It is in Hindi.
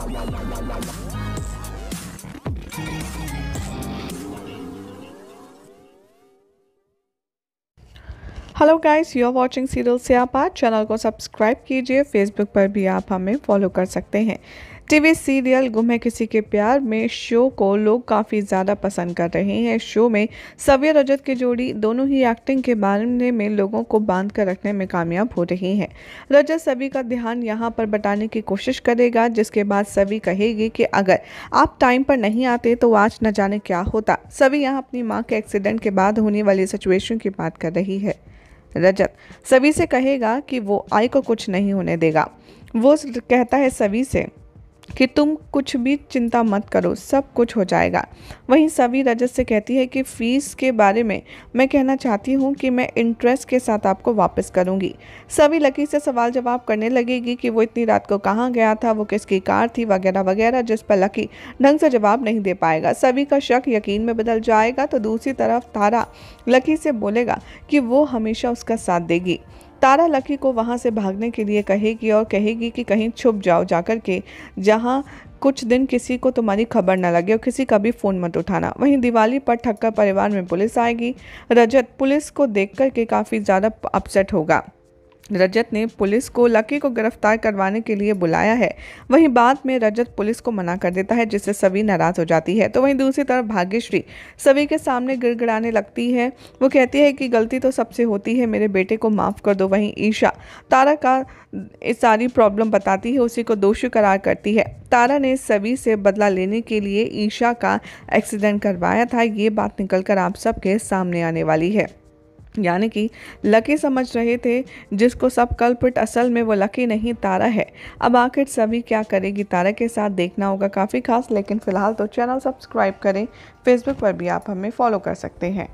hello guys you are watching serial से आप आज चैनल को सब्सक्राइब कीजिए फेसबुक पर भी आप हमें फॉलो कर सकते हैं टीवी सीरियल गुम है किसी के प्यार में शो को लोग काफ़ी ज़्यादा पसंद कर रहे हैं शो में सव्या रजत की जोड़ी दोनों ही एक्टिंग के बारे में लोगों को बांध कर रखने में कामयाब हो रही हैं रजत सभी का ध्यान यहां पर बटाने की कोशिश करेगा जिसके बाद सभी कहेगी कि अगर आप टाइम पर नहीं आते तो आज न जाने क्या होता सभी यहाँ अपनी माँ के एक्सीडेंट के बाद होने वाली सिचुएशन की बात कर रही है रजत सभी से कहेगा कि वो आई को कुछ नहीं होने देगा वो कहता है सभी से कि तुम कुछ भी चिंता मत करो सब कुछ हो जाएगा वहीं सभी रजत से कहती है कि फ़ीस के बारे में मैं कहना चाहती हूँ कि मैं इंटरेस्ट के साथ आपको वापस करूँगी सभी लकी से सवाल जवाब करने लगेगी कि वो इतनी रात को कहाँ गया था वो किसकी कार थी वगैरह वगैरह जिस पर लकी ढंग से जवाब नहीं दे पाएगा सभी का शक यकीन में बदल जाएगा तो दूसरी तरफ तारा लकी से बोलेगा कि वो हमेशा उसका साथ देगी तारा लकी को वहाँ से भागने के लिए कहेगी और कहेगी कि कहीं छुप जाओ जाकर के जहाँ कुछ दिन किसी को तुम्हारी खबर न लगे और किसी का भी फ़ोन मत उठाना वहीं दिवाली पर ठक्कर परिवार में पुलिस आएगी रजत पुलिस को देख कर के काफ़ी ज़्यादा अपसेट होगा रजत ने पुलिस को लकी को गिरफ्तार करवाने के लिए बुलाया है वहीं बाद में रजत पुलिस को मना कर देता है जिससे सभी नाराज हो जाती है तो वहीं दूसरी तरफ भाग्यश्री सभी के सामने गिड़गिड़ाने लगती है वो कहती है कि गलती तो सबसे होती है मेरे बेटे को माफ़ कर दो वहीं ईशा तारा का सारी प्रॉब्लम बताती है उसी को दोषी करार करती है तारा ने सभी से बदला लेने के लिए ईशा का एक्सीडेंट करवाया था ये बात निकलकर आप सबके सामने आने वाली है यानी कि लकी समझ रहे थे जिसको सब कल्पित असल में वो लकी नहीं तारा है अब आखिर सभी क्या करेगी तारा के साथ देखना होगा काफ़ी खास लेकिन फ़िलहाल तो चैनल सब्सक्राइब करें फेसबुक पर भी आप हमें फॉलो कर सकते हैं